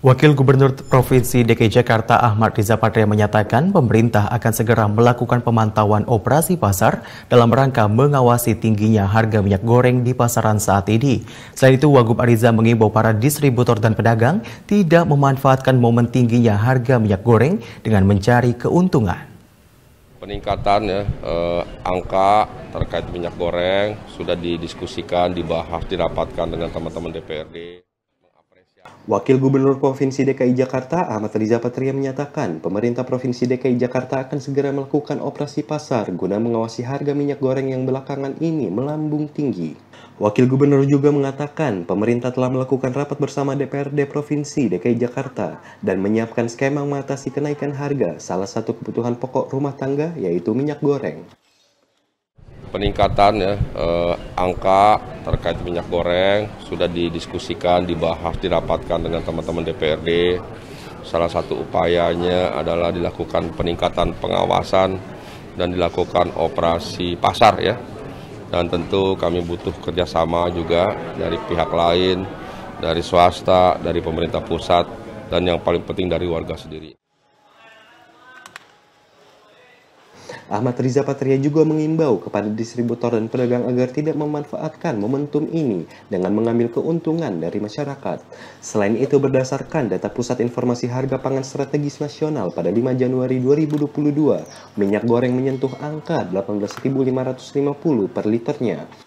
Wakil Gubernur Provinsi DKI Jakarta Ahmad Riza Patria menyatakan pemerintah akan segera melakukan pemantauan operasi pasar dalam rangka mengawasi tingginya harga minyak goreng di pasaran saat ini. Selain itu, Wagub Ariza mengimbau para distributor dan pedagang tidak memanfaatkan momen tingginya harga minyak goreng dengan mencari keuntungan. Peningkatan ya, eh, angka terkait minyak goreng sudah didiskusikan, dibahas, dirapatkan dengan teman-teman DPRD. Wakil Gubernur Provinsi DKI Jakarta Ahmad Riza Patria menyatakan pemerintah Provinsi DKI Jakarta akan segera melakukan operasi pasar guna mengawasi harga minyak goreng yang belakangan ini melambung tinggi. Wakil Gubernur juga mengatakan pemerintah telah melakukan rapat bersama DPRD Provinsi DKI Jakarta dan menyiapkan skema mengatasi kenaikan harga salah satu kebutuhan pokok rumah tangga yaitu minyak goreng peningkatan ya eh, angka terkait minyak goreng sudah didiskusikan, dibahas, dirapatkan dengan teman-teman DPRD. Salah satu upayanya adalah dilakukan peningkatan pengawasan dan dilakukan operasi pasar ya. Dan tentu kami butuh kerjasama juga dari pihak lain, dari swasta, dari pemerintah pusat, dan yang paling penting dari warga sendiri. Ahmad Riza Patria juga mengimbau kepada distributor dan pedagang agar tidak memanfaatkan momentum ini dengan mengambil keuntungan dari masyarakat. Selain itu, berdasarkan data Pusat Informasi Harga Pangan Strategis Nasional pada 5 Januari 2022, minyak goreng menyentuh angka 18.550 per liternya.